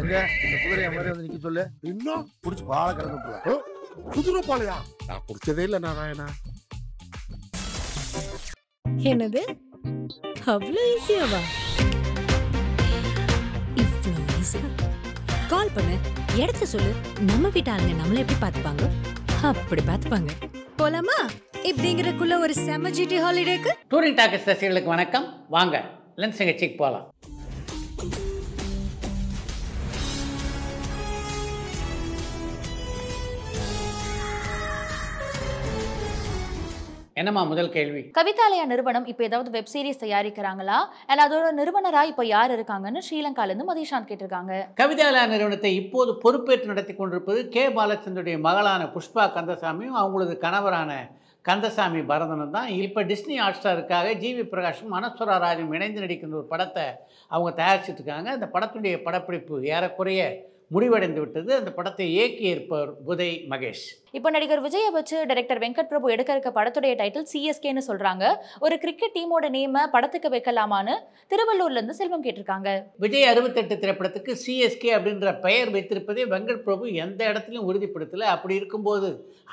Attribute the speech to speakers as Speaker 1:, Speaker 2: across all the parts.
Speaker 1: எங்க இந்த மாதிரி வந்து நிக்க சொல்லு இன்னும் புடிச்சு பாலை கிடந்து
Speaker 2: குதிரை பாலையா
Speaker 1: நான் குடிச்சதே இல்ல நாராயணா
Speaker 2: என்னது அவ்வளோ ஈஸியாவா ஈஸியா கால் பண்ணு இடத்த சொல்லு நம்ம வீட்டாளுங்க நம்மள எப்படி பாத்துப்பாங்க அப்படி பாத்துப்பாங்க போலாமா இப்படிங்கிறக்குள்ள ஒரு செம ஜிடி ஹாலிடேக்கு
Speaker 1: டூரிங் டாக்கஸ் ரசிகர்களுக்கு வணக்கம் வாங்க லென்ஸ் நிகழ்ச்சிக்கு போகலாம் என்னம்மா முதல் கேள்வி
Speaker 2: கவிதாலயா நிறுவனம் இப்போ ஏதாவது வெப் சீரிஸ் தயாரிக்கிறாங்களா அண்ட் அதோட நிறுவனரா இப்போ யார் இருக்காங்கன்னு ஸ்ரீலங்காலேருந்து மதிஷான் கேட்டிருக்காங்க
Speaker 1: கவிதாலயா நிறுவனத்தை இப்போது பொறுப்பேற்று நடத்தி கொண்டிருப்பது கே பாலச்சந்தருடைய மகளான புஷ்பா கந்தசாமியும் அவங்களது கணவரான கந்தசாமி பரதனும் தான் இப்போ டிஸ்னி ஹாட்ஸ்டாருக்காக ஜிவி பிரகாஷும் மனஸ்வரா ராஜும் இணைந்து நடிக்கின்ற ஒரு படத்தை அவங்க தயாரிச்சிட்ருக்காங்க அந்த படத்துடைய படப்பிடிப்பு ஏறக்குறைய முடிவடைந்து விட்டது அந்த படத்தை இயக்கி இருப்பவர் புதை மகேஷ்
Speaker 2: இப்போ நடிகர் விஜயை வச்சு டைரக்டர் வெங்கட் பிரபு எடுக்க இருக்க படத்துடைய டைட்டில் சிஎஸ்கேன்னு சொல்றாங்க ஒரு கிரிக்கெட் டீமோட நேம படத்துக்கு வைக்கலாமான்னு திருவள்ளூர்ல இருந்து செல்வம் கேட்டிருக்காங்க
Speaker 1: விஜய் அறுபத்தெட்டு திரைப்படத்துக்கு சிஎஸ்கே அப்படின்ற பெயர் வைத்திருப்பதை வெங்கட் பிரபு எந்த இடத்துலையும் உறுதிப்படுத்தலை அப்படி இருக்கும்போது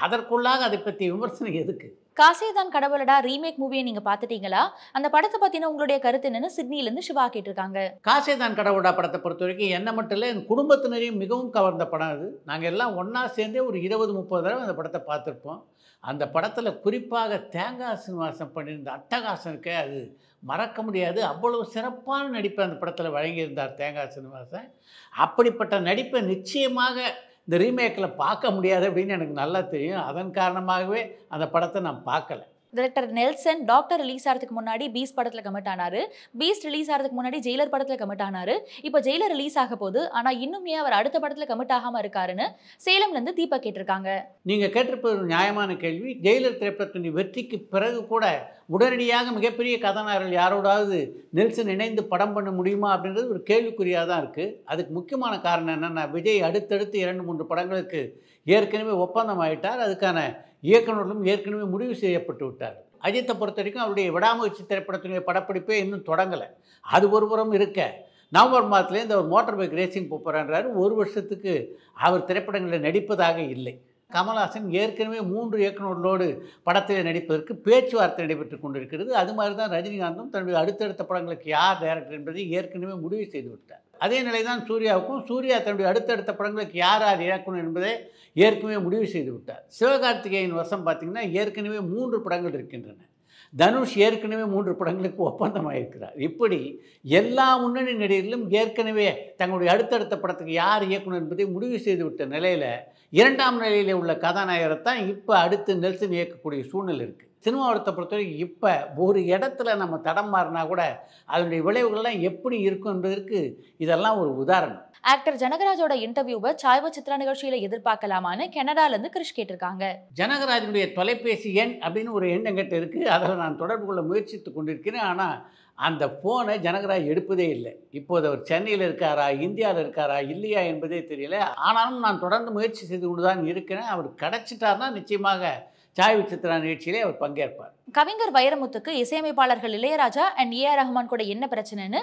Speaker 1: அதற்குள்ளாக அதை பற்றி விமர்சனம் எதுக்கு
Speaker 2: காசேதான் கடவுளடா ரீமேக் மூவியை நீங்க பாத்துட்டீங்களா அந்த படத்தை பத்தின உங்களுடைய கருத்து என்னன்னு சிட்னில இருந்து சிவா கேட்டிருக்காங்க
Speaker 1: காசேதான் கடவுளடா படத்தை பொறுத்த வரைக்கும் என்ன மட்டும் இல்லை என் குடும்பத்தினரையும் மிகவும் கவர்ந்த படம் அது நாங்கள் எல்லாம் ஒன்றா சேர்ந்தே ஒரு இருபது முப்பது தடவை அந்த படத்தை பார்த்துருப்போம் அந்த படத்தில் குறிப்பாக தேங்காய் சீனிவாசன் பண்ணியிருந்த அட்டகாசம் இருக்க அது மறக்க முடியாது அவ்வளவு சிறப்பான நடிப்பை அந்த படத்தில் வழங்கியிருந்தார் தேங்காய் சீனிவாசன் அப்படிப்பட்ட நடிப்பை நிச்சயமாக இந்த ரீமேக்கில் பார்க்க முடியாது அப்படின்னு எனக்கு நல்லா தெரியும் அதன் காரணமாகவே அந்த படத்தை நான் பார்க்கலை
Speaker 2: டிரெக்டர் நெல்சன் டாக்டர் ரிலீஸ் ஆகிறதுக்கு முன்னாடி பீஸ் படத்தில் கமிட் ஆனார் பீஸ் ரிலீஸ் ஆகிறதுக்கு முன்னாடி ஜெயிலர் படத்தில் கமிட் ஆனார் இப்போ ஜெயிலர் ரிலீஸ் ஆக போது ஆனால் இன்னுமே அவர் அடுத்த படத்தில் கமிட் ஆகாமல் இருக்காருன்னு சேலம்லேருந்து தீபா கேட்டிருக்காங்க
Speaker 1: நீங்கள் கேட்டிருப்பது ஒரு நியாயமான கேள்வி ஜெயிலர் திரைப்படத்தின் வெற்றிக்கு பிறகு கூட உடனடியாக மிகப்பெரிய கதாநாயகர்கள் யாரோடாவது நெல்சன் இணைந்து படம் பண்ண முடியுமா அப்படின்றது ஒரு கேள்விக்குறியாக தான் இருக்குது அதுக்கு முக்கியமான காரணம் என்னென்னா விஜய் அடுத்தடுத்து இரண்டு மூன்று படங்களுக்கு ஏற்கனவே ஒப்பந்தம் ஆகிட்டார் அதுக்கான இயக்குநர்களும் ஏற்கனவே முடிவு செய்யப்பட்டு விட்டார் அஜித்தை பொறுத்த வரைக்கும் அவருடைய விடாமுயற்சி திரைப்படத்தினுடைய படப்பிடிப்பே இன்னும் தொடங்கலை அது ஒருபுறம் இருக்க நவம்பர் மாதத்துலேயே இந்த ஒரு மோட்டார் பைக் ரேசிங் போகிறான்றாரு ஒரு வருஷத்துக்கு அவர் திரைப்படங்களில் நடிப்பதாக இல்லை கமல்ஹாசன் ஏற்கனவே மூன்று இயக்குநர்களோடு படத்தில் நடிப்பதற்கு பேச்சுவார்த்தை நடைபெற்று கொண்டிருக்கிறது அது மாதிரி தான் ரஜினிகாந்தும் தன்னுடைய அடுத்தடுத்த படங்களுக்கு யார் டைரக்டர் என்பதை ஏற்கனவே முடிவு செய்து விட்டார் அதே நிலை தான் சூர்யாவுக்கும் சூர்யா தன்னுடைய அடுத்தடுத்த படங்களுக்கு யார் யார் இயக்கணும் என்பதை ஏற்கனவே முடிவு செய்து விட்டார் சிவகார்த்திகேயன் வசம் பார்த்திங்கன்னா ஏற்கனவே மூன்று படங்கள் இருக்கின்றன தனுஷ் ஏற்கனவே மூன்று படங்களுக்கு ஒப்பந்தமாக இருக்கிறார் இப்படி எல்லா முன்னணி நடிகர்களும் ஏற்கனவே தங்களுடைய அடுத்தடுத்த படத்துக்கு யார் இயக்குனர் என்பதை முடிவு செய்து விட்ட நிலையில் இரண்டாம் நிலையில் உள்ள கதாநாயகரை தான் இப்போ அடுத்து நெல்சன் இயக்கக்கூடிய சூழ்நிலை இருக்குது திருமாவளத்தை பொறுத்தவரைக்கும் இப்போ ஒரு இடத்துல நம்ம தடம் மாறினா கூட அதனுடைய விளைவுகள்லாம் எப்படி இருக்கும் என்பதற்கு இதெல்லாம் ஒரு உதாரணம்
Speaker 2: ஆக்டர் ஜனகராஜோட இன்டர்வியூவை சாய்வ சித்ரா நிகழ்ச்சியில் எதிர்பார்க்கலாமான்னு கனடாலேருந்து கிருஷ் கேட்டிருக்காங்க
Speaker 1: ஜனகராஜனுடைய தொலைபேசி எண் அப்படின்னு ஒரு எண்ணங்கிட்ட இருக்குது அதில் நான் தொடர்பு கொள்ள முயற்சித்து கொண்டிருக்கிறேன் ஆனால் அந்த ஃபோனை ஜனகராஜ் எடுப்பதே இல்லை இப்போது அவர் சென்னையில் இருக்காரா இந்தியாவில் இருக்காரா இல்லையா என்பதே தெரியல ஆனாலும் நான் தொடர்ந்து முயற்சி செய்து கொண்டு தான் இருக்கிறேன் அவர் கிடச்சிட்டார்னா நிச்சயமாக சாய் விசித்ரா நிகழ்ச்சியிலே அவர் பங்கேற்பார்
Speaker 2: கவிஞர் வைரமுத்துக்கு இசையமைப்பாளர்கள் இளையராஜா அண்ட் ஏ ரஹ்மான் கூட என்ன பிரச்சனைன்னு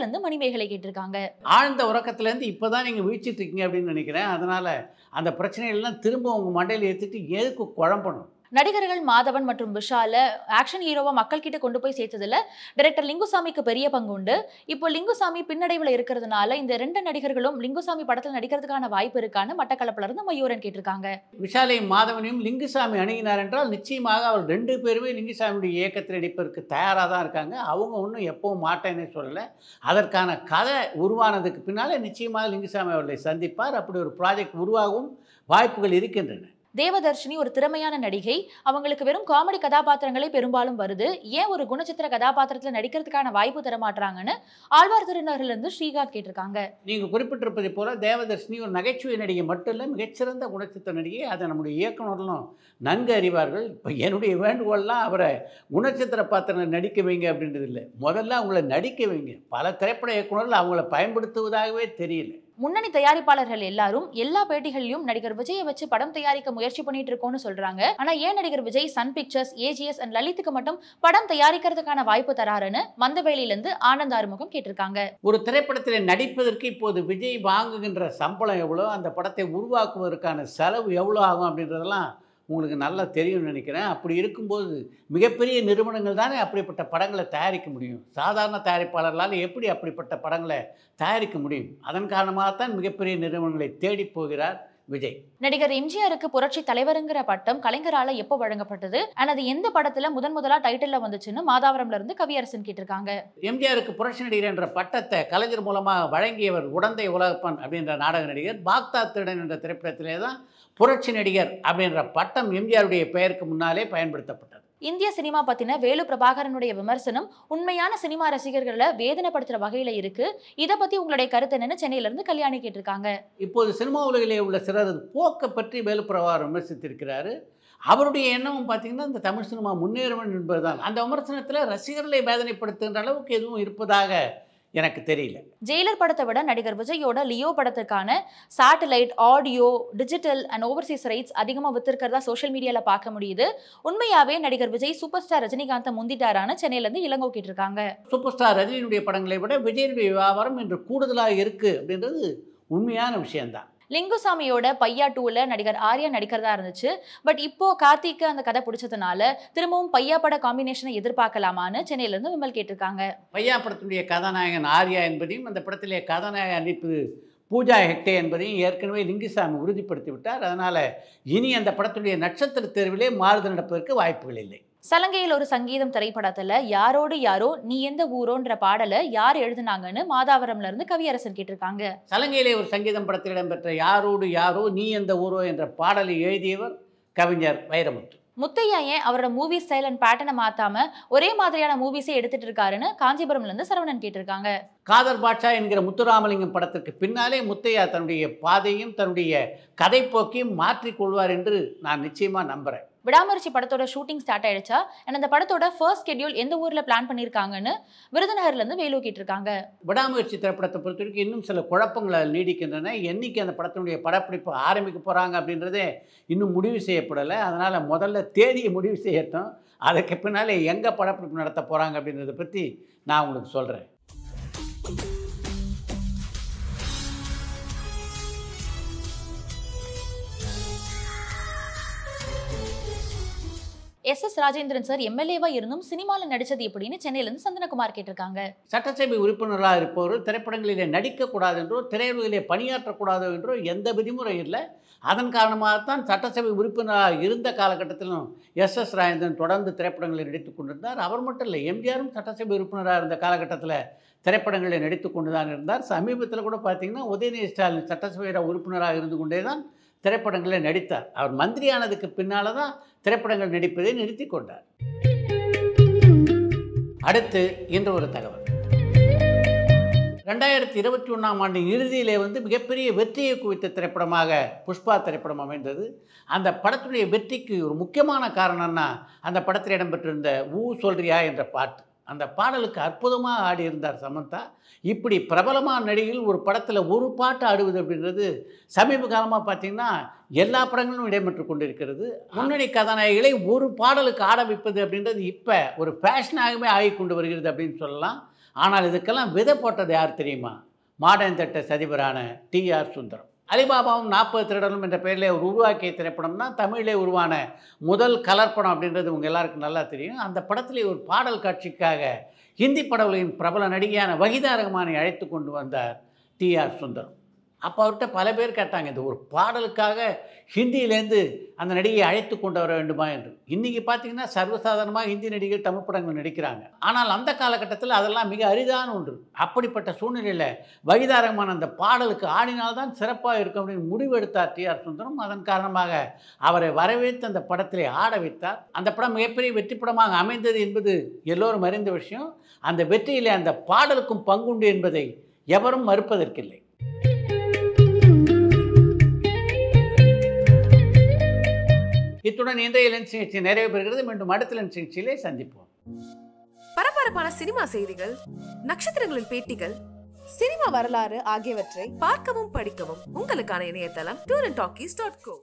Speaker 2: இருந்து மணிமேகலை கேட்டிருக்காங்க
Speaker 1: ஆழ்ந்த உறக்கத்துலேருந்து இப்போ தான் நீங்கள் வீழ்ச்சிட்டு இருக்கீங்க அப்படின்னு நினைக்கிறேன் அதனால் அந்த பிரச்சனைகள்லாம் திரும்ப உங்கள் மண்டையில் ஏற்றிட்டு எதுக்கு குழம்பணும்
Speaker 2: நடிகர்கள் மாதவன் மற்றும் விஷால ஆக்ஷன் ஹீரோவா மக்கள் கிட்ட கொண்டு போய் சேர்த்ததுல டைரக்டர் லிங்குசாமிக்கு பெரிய பங்கு உண்டு இப்போ லிங்குசாமி பின்னடைவில் இருக்கிறதுனால இந்த ரெண்டு நடிகர்களும் லிங்குசாமி படத்தில் நடிக்கிறதுக்கான வாய்ப்பு இருக்கான்னு மட்டக்களப்புல இருந்து மயூரன் கேட்டிருக்காங்க
Speaker 1: விஷாலையும் மாதவனையும் லிங்குசாமி அணுகினார் என்றால் நிச்சயமாக அவர் ரெண்டு பேருமே லிங்குசாமியுடைய இயக்கத்தில் நடிப்பதற்கு தயாராக தான் இருக்காங்க அவங்க ஒன்றும் எப்பவும் மாட்டேன்னு சொல்லலை அதற்கான கதை உருவானதுக்கு பின்னால் நிச்சயமாக லிங்குசாமி அவர்களை சந்திப்பார் அப்படி ஒரு ப்ராஜெக்ட் உருவாகவும் வாய்ப்புகள் இருக்கின்றன
Speaker 2: தேவதர்ஷினி ஒரு திறமையான நடிகை அவங்களுக்கு வெறும் காமெடி கதாபாத்திரங்களே பெரும்பாலும் வருது ஏன் ஒரு குணச்சித்திர கதாபாத்திரத்தில் நடிக்கிறதுக்கான வாய்ப்பு தரமாட்டாங்கன்னு இருந்து ஸ்ரீகாந்த் கேட்டிருக்காங்க
Speaker 1: நீங்கள் குறிப்பிட்டிருப்பதை போல தேவதர்ஷினி ஒரு நகைச்சுவை நடிகை மட்டும் இல்லை மிகச்சிறந்த குணச்சித்திர நடிகை அதை நம்முடைய இயக்குநர்களும் நன்கு அறிவார்கள் இப்போ என்னுடைய வேண்டுகோள்லாம் அவரை குணச்சித்திர பாத்திரம் நடிக்க வைங்க அப்படின்றது இல்லை முதல்ல அவங்கள நடிக்க வைங்க பல திரைப்பட இயக்குநர்கள் அவங்கள பயன்படுத்துவதாகவே தெரியல
Speaker 2: முன்னணி தயாரிப்பாளர்கள் எல்லாரும் எல்லா பேட்டிகளிலும் நடிகர் விஜயை வச்சு படம் தயாரிக்க முயற்சி பண்ணிட்டு இருக்கோம்னு சொல்றாங்க ஆனா ஏன் நடிகர் Vijay Sun Pictures AGS and லலித்துக்கு மட்டும் படம் தயாரிக்கிறதுக்கான வாய்ப்பு தராருன்னு மந்தவேலியிலிருந்து ஆனந்த் ஆறுமுகம் கேட்டிருக்காங்க
Speaker 1: ஒரு திரைப்படத்தில் நடிப்பதற்கு இப்போது விஜய் வாங்குகின்ற சம்பளம் எவ்வளோ அந்த படத்தை உருவாக்குவதற்கான செலவு எவ்வளோ ஆகும் அப்படின்றதெல்லாம் உங்களுக்கு நல்லா தெரியும்னு நினைக்கிறேன் அப்படி இருக்கும்போது மிகப்பெரிய நிறுவனங்கள் தானே அப்படிப்பட்ட படங்களை தயாரிக்க முடியும் சாதாரண தயாரிப்பாளர்களால் எப்படி அப்படிப்பட்ட படங்களை தயாரிக்க முடியும் அதன் காரணமாக தான் மிகப்பெரிய நிறுவனங்களை தேடி போகிறார் விஜய்
Speaker 2: நடிகர் எம்ஜிஆருக்கு புரட்சி தலைவருங்கிற பட்டம் கலைஞரால எப்போ வழங்கப்பட்டது அண்ட் அது எந்த படத்துல முதன் முதலா டைட்டில் வந்துச்சுன்னு மாதாவரம்ல இருந்து கவியரசன் கேட்டிருக்காங்க
Speaker 1: எம்ஜிஆருக்கு புரட்சி நடிகர் என்ற பட்டத்தை கலைஞர் மூலமாக வழங்கியவர் உடந்தை உலகப்பன் அப்படின்ற நாடக நடிகர் பாக்தா திருடன் என்ற திரைப்படத்திலே தான் புரட்சி நடிகர் அப்படின்ற பட்டம் எம்ஜிஆருடைய பெயருக்கு முன்னாலே பயன்படுத்தப்பட்டது
Speaker 2: இந்திய சினிமா பத்தின வேலு பிரபாகரனுடைய விமர்சனம் உண்மையான சினிமா ரசிகர்களை வேதனைப்படுத்துற வகையில இருக்கு இதை பத்தி உங்களுடைய கருத்து என்னன்னு சென்னையில இருந்து கல்யாணி கேட்டிருக்காங்க
Speaker 1: இப்போது சினிமா உலகிலே உள்ள சிலரது போக்கை பற்றி வேலு பிரபாகரன் விமர்சித்திருக்கிறாரு அவருடைய எண்ணமும் பார்த்தீங்கன்னா இந்த தமிழ் சினிமா முன்னேறுவன் என்பதுதான் அந்த விமர்சனத்தில்
Speaker 2: ரசிகர்களை வேதனைப்படுத்துகின்ற அளவுக்கு எதுவும் இருப்பதாக எனக்கு தெரியல ஜெயிலர் படத்தை விட நடிகர் விஜயோட லியோ படத்துக்கான satellite audio digital and overseas rights அதிகமாக வித்திருக்கிறதா சோஷியல் மீடியாவில் பார்க்க முடியுது உண்மையாவே நடிகர் விஜய் சூப்பர் ஸ்டார் ரஜினிகாந்தை முந்திட்டாரான சென்னையிலேருந்து இளங்கோக்கிட்டு இருக்காங்க
Speaker 1: சூப்பர் ஸ்டார் ரஜினியுடைய படங்களை விட விஜயனுடைய வியாபாரம் இன்று கூடுதலாக இருக்குது அப்படின்றது உண்மையான விஷயம்தான்
Speaker 2: லிங்குசாமியோட பையா டூவில் நடிகர் ஆர்யா நடிக்கிறதா இருந்துச்சு பட் இப்போ கார்த்திக்கு அந்த கதை பிடிச்சதுனால திரும்பவும் பையா பட காம்பினேஷனை எதிர்பார்க்கலாமான்னு சென்னையிலேருந்து விமல் கேட்டிருக்காங்க
Speaker 1: பையா படத்துடைய கதாநாயகன் ஆர்யா என்பதையும் அந்த படத்திலே கதாநாயக அமைப்பு பூஜா ஹெக்டே என்பதையும் ஏற்கனவே லிங்குசாமி உறுதிப்படுத்தி விட்டார் அதனால் இனி அந்த படத்துடைய நட்சத்திர தேர்விலே மாறுதல் நடப்பதற்கு வாய்ப்புகள் இல்லை
Speaker 2: சலங்கையில் ஒரு சங்கீதம் திரைப்படத்துல யாரோடு யாரோ நீ எந்த ஊரோன்ற பாடலை யார் எழுதினாங்கன்னு மாதாவரம்ல இருந்து கவியரசன் கேட்டிருக்காங்க
Speaker 1: சலங்கையிலே ஒரு சங்கீதம் படத்தில் இடம்பெற்ற யாரோடு யாரோ நீ எந்த ஊரோ என்ற பாடலை எழுதியவர் கவிஞர் வைரமுத்து
Speaker 2: முத்தையா ஏன் அவரோட மூவி ஸ்டைல் அண்ட் பேட்டனை மாத்தாம ஒரே மாதிரியான மூவிஸே எடுத்துட்டு இருக்காருன்னு காஞ்சிபுரம்ல இருந்து சரவணன் கேட்டிருக்காங்க
Speaker 1: காதர் பாட்சா என்கிற முத்துராமலிங்கம் படத்திற்கு பின்னாலே முத்தையா தன்னுடைய பாதையும் தன்னுடைய கதைப்போக்கையும் கொள்வார் என்று நான் நிச்சயமா நம்புறேன்
Speaker 2: விடாமரிச்சி படத்தோட ஷூட்டிங் ஸ்டார்ட் ஆயிடுச்சா அண்ட் அந்த படத்தோட ஃபர்ஸ்ட் ஸ்கெடியூல் எந்த ஊரில் பிளான் பண்ணியிருக்காங்கன்னு இருந்து வேலு கேட்டிருக்காங்க
Speaker 1: விடாமுயற்சி திரைப்படத்தை பொறுத்த வரைக்கும் இன்னும் சில குழப்பங்கள் நீடிக்கின்றன என்னைக்கு அந்த படத்தினுடைய படப்பிடிப்பு ஆரம்பிக்க போகிறாங்க அப்படின்றதே இன்னும் முடிவு செய்யப்படலை அதனால் முதல்ல தேதியை முடிவு செய்யட்டும் அதுக்கு பின்னாலே எங்கே படப்பிடிப்பு நடத்த போகிறாங்க அப்படின்றத பற்றி நான் உங்களுக்கு சொல்கிறேன்
Speaker 2: எஸ் எஸ் ராஜேந்திரன் சார் எம்எல்ஏவா இருந்தும் சினிமாவில் நடிச்சது எப்படின்னு சென்னையிலேருந்து சந்தனகுமார் கேட்டிருக்காங்க
Speaker 1: சட்டசபை உறுப்பினராக இருப்பவர்கள் திரைப்படங்களிலே நடிக்கக்கூடாது என்றோ திரையுலகிலே பணியாற்றக்கூடாது என்றோ எந்த விதிமுறை இல்லை அதன் காரணமாகத்தான் சட்டசபை உறுப்பினராக இருந்த காலகட்டத்திலும் எஸ் எஸ் ராஜேந்திரன் தொடர்ந்து திரைப்படங்களை நடித்துக் கொண்டிருந்தார் அவர் மட்டும் இல்லை எம்ஜிஆரும் சட்டசபை உறுப்பினராக இருந்த காலகட்டத்தில் திரைப்படங்களில் நடித்து கொண்டு தான் இருந்தார் சமீபத்தில் கூட பார்த்தீங்கன்னா உதயநிதி ஸ்டாலின் சட்டசபை உறுப்பினராக இருந்து கொண்டே தான் திரைப்படங்களில் நடித்தார் அவர் மந்திரியானதுக்கு பின்னால் தான் திரைப்படங்கள் நடிப்பதை நிறுத்தி கொண்டார் அடுத்து இன்று ஒரு தகவல் ரெண்டாயிரத்தி இருபத்தி ஒன்றாம் ஆண்டு இறுதியிலே வந்து மிகப்பெரிய வெற்றியை குவித்த திரைப்படமாக புஷ்பா திரைப்படம் அமைந்தது அந்த படத்துடைய வெற்றிக்கு ஒரு முக்கியமான காரணம்னா அந்த படத்தில் இடம்பெற்றிருந்த ஊ சொல்றியா என்ற பாட்டு அந்த பாடலுக்கு அற்புதமாக ஆடியிருந்தார் சமந்தா இப்படி பிரபலமான நடிகையில் ஒரு படத்தில் ஒரு பாட்டு ஆடுவது அப்படின்றது சமீப காலமாக பார்த்திங்கன்னா எல்லா படங்களும் இடம்பெற்று கொண்டிருக்கிறது முன்னணி கதாநாயகிகளை ஒரு பாடலுக்கு ஆட வைப்பது அப்படின்றது இப்போ ஒரு ஃபேஷனாகவே ஆகி கொண்டு வருகிறது அப்படின்னு சொல்லலாம் ஆனால் இதுக்கெல்லாம் விதை போட்டது யார் தெரியுமா மாடன் தட்ட சதிபரான டி ஆர் சுந்தரம் அலிபாபாவும் நாற்பது திருடனும் என்ற பெயரில் அவர் உருவாக்கிய திரைப்படம்னா தமிழிலே உருவான முதல் கலர் படம் அப்படின்றது உங்கள் எல்லாருக்கும் நல்லா தெரியும் அந்த படத்திலே ஒரு பாடல் காட்சிக்காக ஹிந்தி படவுகளின் பிரபல நடிகையான வகிதாரகமானை அழைத்து கொண்டு வந்தார் டி ஆர் சுந்தரம் அப்போ அவர்கிட்ட பல பேர் கேட்டாங்க இது ஒரு பாடலுக்காக ஹிந்தியிலேருந்து அந்த நடிகையை அழைத்து கொண்டு வர வேண்டுமா என்று இன்றைக்கி பார்த்தீங்கன்னா சர்வசாதாரணமாக ஹிந்தி நடிகர்கள் தமிழ் படங்கள் நடிக்கிறாங்க ஆனால் அந்த காலகட்டத்தில் அதெல்லாம் மிக அரிதான ஒன்று அப்படிப்பட்ட சூழ்நிலையில் வகிதாரகமான அந்த பாடலுக்கு ஆடினால்தான் சிறப்பாக இருக்கும் அப்படின்னு முடிவெடுத்தார் டி ஆர் சுந்தரம் அதன் காரணமாக அவரை வரவேற்று அந்த படத்திலே ஆட வைத்தார் அந்த படம் மிகப்பெரிய வெற்றி படமாக அமைந்தது என்பது எல்லோரும் அறிந்த விஷயம் அந்த வெற்றியிலே அந்த பாடலுக்கும் பங்குண்டு என்பதை எவரும் மறுப்பதற்கில்லை இத்துடன் இன்றைய லென்ஸ் நிகழ்ச்சி நிறைவு பெறுகிறது மீண்டும் அடுத்த லென்ஸ் நிகழ்ச்சியிலே சந்திப்போம்
Speaker 2: பரபரப்பான சினிமா செய்திகள் நட்சத்திரங்களின் பேட்டிகள் சினிமா வரலாறு ஆகியவற்றை பார்க்கவும் படிக்கவும் உங்களுக்கான இணையதளம் டூர் அண்ட் டாட் கோ